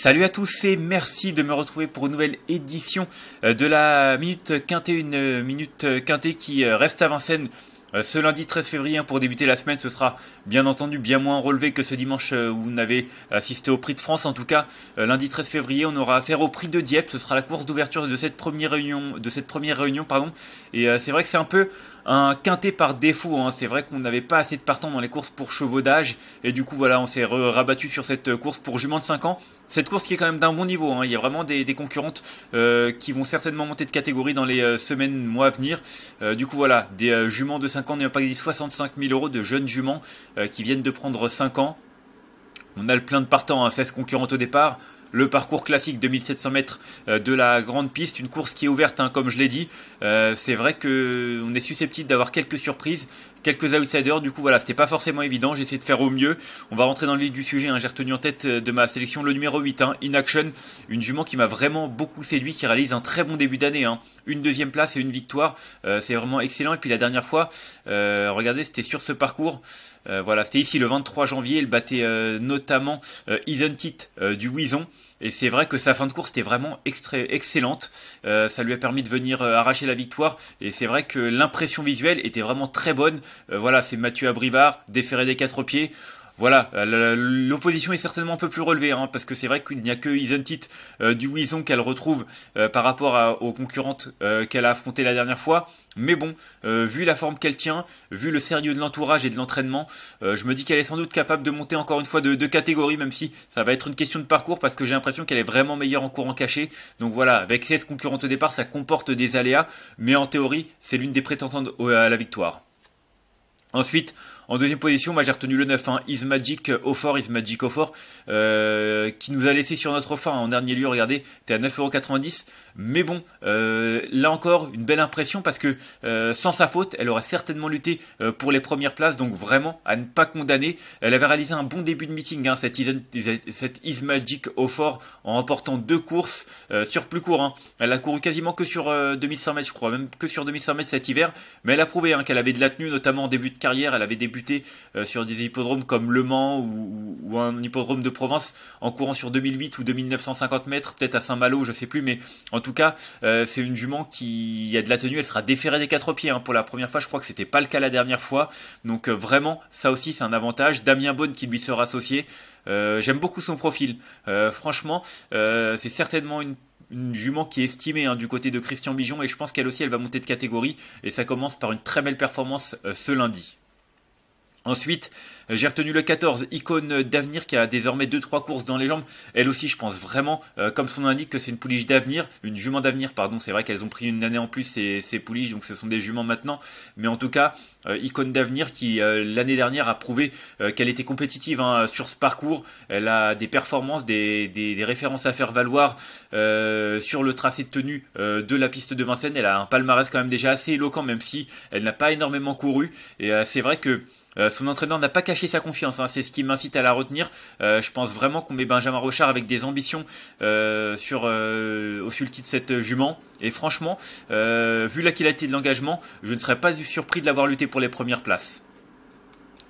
Salut à tous et merci de me retrouver pour une nouvelle édition euh, de la Minute quintée, une euh, Minute quintée qui euh, reste avant Vincennes euh, ce lundi 13 février, hein, pour débuter la semaine, ce sera bien entendu bien moins relevé que ce dimanche euh, où on avait assisté au prix de France. En tout cas, euh, lundi 13 février, on aura affaire au prix de Dieppe. Ce sera la course d'ouverture de cette première réunion. De cette première réunion pardon. Et c'est vrai que c'est un peu un quintet par défaut. Hein. C'est vrai qu'on n'avait pas assez de partants dans les courses pour chevaudage. Et du coup, voilà, on s'est rabattu sur cette course pour jument de 5 ans. Cette course qui est quand même d'un bon niveau. Hein. Il y a vraiment des, concurrentes qui vont certainement monter de catégorie dans les semaines, mois à venir. du coup, voilà, des juments de 5 5 ans, a gagné 65 000 euros de jeunes juments euh, qui viennent de prendre 5 ans. On a le plein de partants, 16 hein, concurrentes au départ le parcours classique de 1700 mètres euh, de la grande piste, une course qui est ouverte, hein, comme je l'ai dit. Euh, c'est vrai que on est susceptible d'avoir quelques surprises, quelques outsiders. Du coup, voilà, c'était pas forcément évident. J'ai essayé de faire au mieux. On va rentrer dans le vif du sujet. Hein. J'ai retenu en tête euh, de ma sélection le numéro 8, hein, In Action, une jument qui m'a vraiment beaucoup séduit, qui réalise un très bon début d'année. Hein. Une deuxième place et une victoire, c'est vraiment excellent. Et puis la dernière fois, regardez, c'était sur ce parcours. Euh, voilà, c'était ici le 23 janvier. Il battait euh, notamment euh, euh du Wison. Et c'est vrai que sa fin de course était vraiment excellente. ça lui a permis de venir arracher la victoire. Et c'est vrai que l'impression visuelle était vraiment très bonne. voilà, c'est Mathieu Abribar déféré des quatre pieds voilà, euh, l'opposition est certainement un peu plus relevée, hein, parce que c'est vrai qu'il n'y a que Isentit euh, du Wison qu'elle retrouve euh, par rapport aux concurrentes qu'elle a affrontées la dernière fois. Mais bon, vu la forme qu'elle tient, vu le sérieux de l'entourage et de l'entraînement, je me dis qu'elle est sans doute capable de monter encore une fois de, de catégorie, même si ça va être une question de parcours, parce que j'ai l'impression qu'elle est vraiment meilleure en courant caché. Donc voilà, avec 16 concurrentes au départ, ça comporte des aléas, mais en théorie, c'est l'une des prétendantes à la victoire. Ensuite, en deuxième position, moi j'ai retenu le 9, hein, Is euh, au fort, Is au fort, euh, qui nous a laissé sur notre fin. Hein. En dernier lieu, regardez, t'es à 9,90€. Mais bon, euh, là encore, une belle impression parce que sans sa faute, elle aurait certainement lutté pour les premières places, donc vraiment à ne pas condamner. Elle avait réalisé un bon début de meeting, hein, cette, Ismagic au fort, en remportant deux courses sur plus court. Hein. Elle a couru quasiment que sur 2100 mètres, je crois, même que sur 2100 mètres cet hiver, mais elle a prouvé qu'elle avait de la tenue, notamment en début de carrière, elle avait début euh, sur des hippodromes comme Le Mans ou, un hippodrome de Provence en courant sur 2008 ou 2950 mètres, peut-être à Saint-Malo, je sais plus, mais en tout cas, euh, c'est une jument qui a de la tenue, elle sera déférée des quatre pieds. Hein. Pour la première fois, je crois que c'était pas le cas la dernière fois. Donc euh, vraiment, ça aussi, c'est un avantage. Damien Bonne qui lui sera associé. j'aime beaucoup son profil. franchement, c'est certainement une, jument qui est estimée hein, du côté de Christian Bijon et je pense qu'elle aussi elle va monter de catégorie et ça commence par une très belle performance ce lundi. Ensuite, j'ai retenu le 14, icône d'avenir qui a désormais 2-3 courses dans les jambes. Elle aussi, je pense vraiment, euh, comme son nom indique, que c'est une pouliche d'avenir, une jument d'avenir, pardon. C'est vrai qu'elles ont pris une année en plus ces, ces pouliches, donc ce sont des juments maintenant. Mais en tout cas, euh, icône d'avenir qui, euh, l'année dernière, a prouvé qu'elle était compétitive hein, sur ce parcours. Elle a des performances, des, des références à faire valoir sur le tracé de tenue de la piste de Vincennes. Elle a un palmarès quand même déjà assez éloquent, même si elle n'a pas énormément couru. Et c'est vrai que... Euh, son entraîneur n'a pas caché sa confiance, hein. c'est ce qui m'incite à la retenir. Euh, je pense vraiment qu'on met Benjamin Rochard avec des ambitions euh, sur au sulky de cette jument. Et franchement, vu la qualité de l'engagement, je ne serais pas surpris de l'avoir lutté pour les premières places.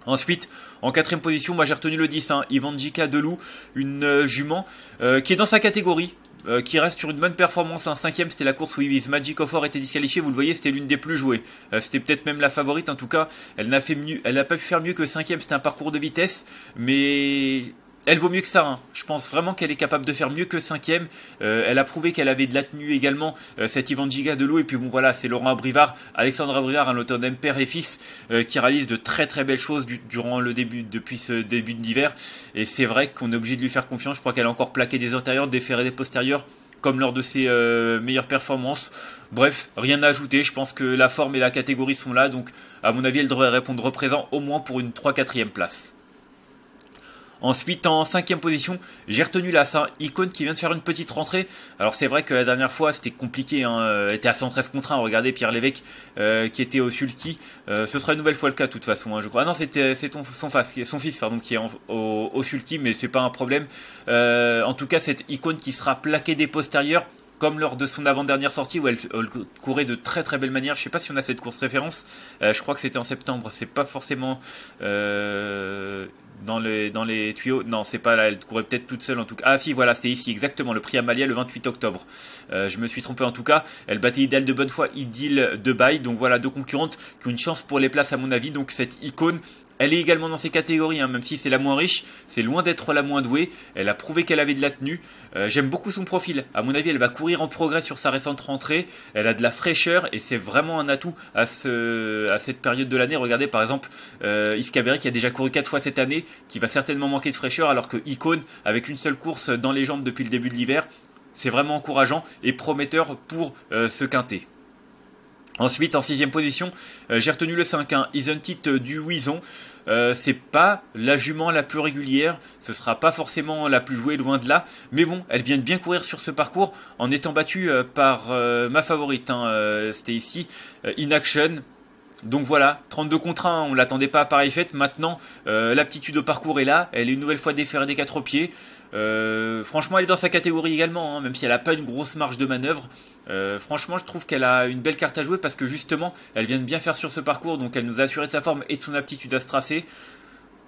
Ensuite, en quatrième position, moi j'ai retenu le 10, hein, Ivanjika Delou, une jument qui est dans sa catégorie, euh, qui reste sur une bonne performance. Un hein. cinquième, c'était la course où Magic of War était disqualifié. Vous le voyez, c'était l'une des plus jouées. Euh, c'était peut-être même la favorite. En tout cas, elle n'a fait elle n'a pas pu faire mieux que cinquième. C'était un parcours de vitesse, mais elle vaut mieux que ça. Hein. Je pense vraiment qu'elle est capable de faire mieux que cinquième. Euh, elle a prouvé qu'elle avait de la tenue également, cet euh, cette Ivan Giga de l'eau. Et puis bon voilà, c'est Laurent Abrivard, Alexandre Abrivard, un hein, autonome père et fils, euh, qui réalise de très très belles choses durant le début, depuis ce début de l'hiver. Et c'est vrai qu'on est obligé de lui faire confiance. Je crois qu'elle a encore plaqué des intérieurs, des des postérieurs comme lors de ses meilleures performances. Bref, rien à ajouter. Je pense que la forme et la catégorie sont là. Donc, à mon avis, elle devrait répondre présent au moins pour une 3 4 ème place. Ensuite, en cinquième position, j'ai retenu la icône qui vient de faire une petite rentrée. Alors c'est vrai que la dernière fois, c'était compliqué. Hein, était à 113 contre 1. Regardez Pierre Lévesque euh, qui était au sulky. Euh, ce sera une nouvelle fois le cas de toute façon, hein, je crois. Ah non, c'était son, fils pardon, qui est au, au, sulky, mais c'est pas un problème. Euh, en tout cas, cette icône qui sera plaquée des postérieurs comme lors de son avant-dernière sortie où elle, courait de très très belle manière. Je ne sais pas si on a cette course référence. je crois que c'était en septembre. C'est pas forcément dans, le, dans les tuyaux. Non, c'est pas là, elle courait peut-être toute seule en tout cas. Ah si, voilà, c'est ici, exactement, le prix à Amalia le 28 octobre. Euh, je me suis trompé en tout cas. Elle battait Idéal de bonne foi, Idil de bail. Donc voilà, deux concurrentes qui ont une chance pour les places à mon avis. Donc cette icône, elle est également dans ces catégories, hein, même si c'est la moins riche, c'est loin d'être la moins douée. Elle a prouvé qu'elle avait de la tenue. Euh, j'aime beaucoup son profil. À mon avis, elle va courir en progrès sur sa récente rentrée. Elle a de la fraîcheur et c'est vraiment un atout à, ce, à cette période de l'année. Regardez par exemple euh, qui a déjà couru quatre fois cette année qui va certainement manquer de fraîcheur, alors que Icon, avec une seule course dans les jambes depuis le début de l'hiver, c'est vraiment encourageant et prometteur pour euh, ce quintet. Ensuite, en sixième position, euh, j'ai retenu le 5-1, hein, du wizon euh, c'est pas la jument la plus régulière, ce sera pas forcément la plus jouée, loin de là. Mais bon, elle vient de bien courir sur ce parcours en étant battue par ma favorite, hein, c'était ici, Inaction. Donc voilà, 32 contre 1, on ne l'attendait pas à pareille fête. Maintenant, euh, l'aptitude au parcours est là. Elle est une nouvelle fois déférée des quatre pieds. Euh, franchement, elle est dans sa catégorie également, hein, même si elle n'a pas une grosse marge de manœuvre. Euh, franchement, je trouve qu'elle a une belle carte à jouer parce que justement, elle vient de bien faire sur ce parcours. Donc elle nous a assuré de sa forme et de son aptitude à se tracer.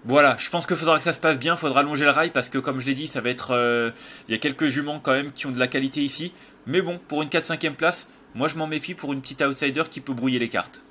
Voilà, je pense qu'il faudra que ça se passe bien, faudra allonger le rail parce que comme je l'ai dit, ça va être... Il y a quelques juments quand même qui ont de la qualité ici. Mais bon, pour une 4-5ème place, moi je m'en méfie pour une petite outsider qui peut brouiller les cartes.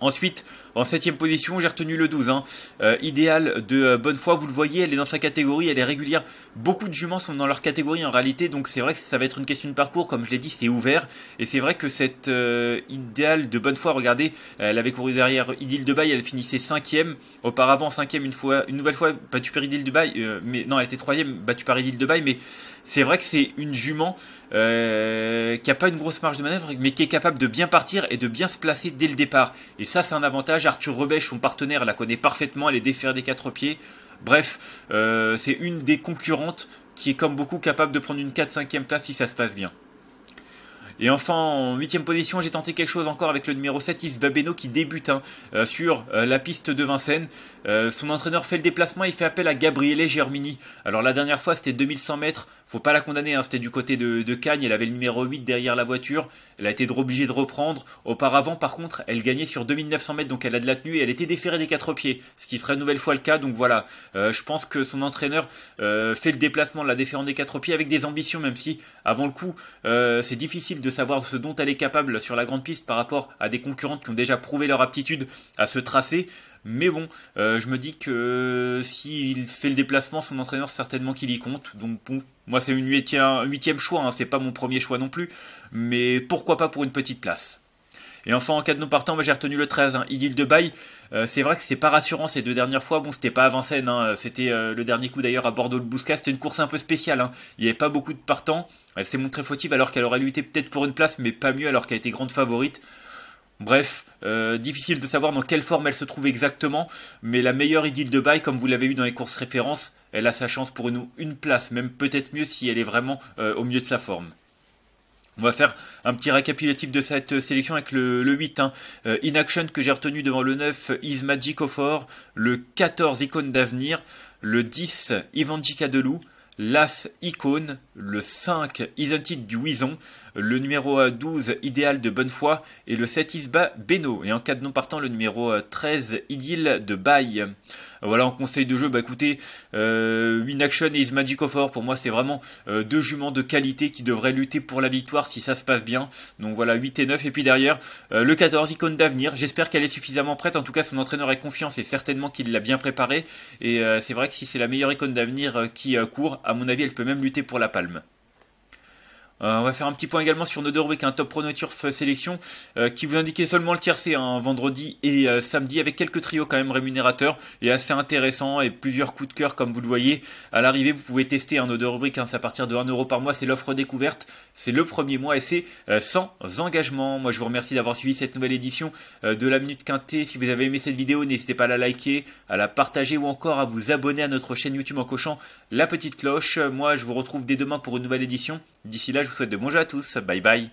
Ensuite, en septième position, j'ai retenu le 12. Hein. Euh, idéal de euh, bonne foi, vous le voyez, elle est dans sa catégorie, elle est régulière. Beaucoup de juments sont dans leur catégorie en réalité, donc c'est vrai que ça va être une question de parcours, comme je l'ai dit, c'est ouvert. Et c'est vrai que cette euh, idéal de bonne foi, regardez, elle avait couru derrière Idil Dubaï, elle finissait cinquième. Auparavant, cinquième une fois, une nouvelle fois battu par Idil Dubaï, mais non, elle était troisième battu par de Dubaï, mais c'est vrai que c'est une jument euh, qui n'a pas une grosse marge de manœuvre, mais qui est capable de bien partir et de bien se placer dès le départ. Et ça, c'est un avantage. Arthur Rebèche, son partenaire, la connaît parfaitement, elle est défaire des quatre pieds. Bref, euh, c'est une des concurrentes qui est comme beaucoup capable de prendre une 4-5e place si ça se passe bien. Et enfin, en huitième position, j'ai tenté quelque chose encore avec le numéro 7, Isbabeno qui débute hein, euh, sur euh, la piste de Vincennes. Euh, son entraîneur fait le déplacement, il fait appel à Gabriele Germini. Alors la dernière fois, c'était 2100 mètres. Faut pas la condamner, hein, c'était du côté de, de, Cagnes. Elle avait le numéro 8 derrière la voiture. Elle a été obligée de reprendre. Auparavant, par contre, elle gagnait sur 2900 mètres, donc elle a de la tenue et elle était déférée des quatre pieds, ce qui serait une nouvelle fois le cas. Donc voilà, je pense que son entraîneur fait le déplacement, la déférée des quatre pieds avec des ambitions, même si avant le coup, c'est difficile de de savoir ce dont elle est capable sur la grande piste par rapport à des concurrentes qui ont déjà prouvé leur aptitude à se tracer. Mais bon, euh, je me dis que euh, s'il fait le déplacement, son entraîneur certainement qu'il y compte. Donc bon, moi c'est une huitième, choix, hein. c'est pas mon premier choix non plus. Mais pourquoi pas pour une petite place et enfin, en cas de non partant, moi j'ai retenu le 13, hein, de Bay euh, c'est vrai que c'est pas rassurant ces deux dernières fois. Bon, c'était pas à Vincennes, hein, c'était euh, le dernier coup d'ailleurs à Bordeaux le Bousca. C'était une course un peu spéciale. Hein. Il n'y avait pas beaucoup de partants. Elle s'est montrée fautive alors qu'elle aurait lutté peut-être pour une place, mais pas mieux alors qu'elle était grande favorite. Bref, euh, difficile de savoir dans quelle forme elle se trouve exactement, mais la meilleure idylle de bail, comme vous l'avez eu dans les courses références, elle a sa chance pour une, une place, même peut-être mieux si elle est vraiment au mieux de sa forme. On va faire un petit récapitulatif de cette sélection avec le, 8. Hein. Euh, In Action que j'ai retenu devant le 9, Is Magic of le 14, Icône d'avenir, le 10, de Loup, l'As Icône, le 5, It du Wison, le numéro 12, Idéal de bonne foi et le 7, Isba Beno. Et en cas de non partant, le numéro 13, Idylle de Baye. Euh, voilà en conseil de jeu, bah écoutez, euh, Win Action et Is Magic of pour moi c'est vraiment euh, deux juments de qualité qui devraient lutter pour la victoire si ça se passe bien. Donc voilà 8 et 9 et puis derrière euh, le 14 icône d'avenir. J'espère qu'elle est suffisamment prête. En tout cas son entraîneur est confiant et certainement qu'il l'a bien préparée. Et c'est vrai que si c'est la meilleure icône d'avenir qui court, à mon avis elle peut même lutter pour la palme. Euh, on va faire un petit point également sur nos deux rubriques, un top pro turf sélection, euh, qui vous indiquait seulement le tiercé un hein, vendredi et euh, samedi avec quelques trios quand même rémunérateurs et assez intéressant et plusieurs coups de cœur comme vous le voyez. À l'arrivée, vous pouvez tester un nos deux rubriques, hein, c'est à partir de 1 euro par mois, c'est l'offre découverte, c'est le premier mois et c'est sans engagement. Moi, je vous remercie d'avoir suivi cette nouvelle édition de la Minute Quintée. Si vous avez aimé cette vidéo, n'hésitez pas à la liker, à la partager ou encore à vous abonner à notre chaîne YouTube en cochant la petite cloche. Moi, je vous retrouve dès demain pour une nouvelle édition. D'ici là, je vous souhaite de bonjour à tous. Bye bye.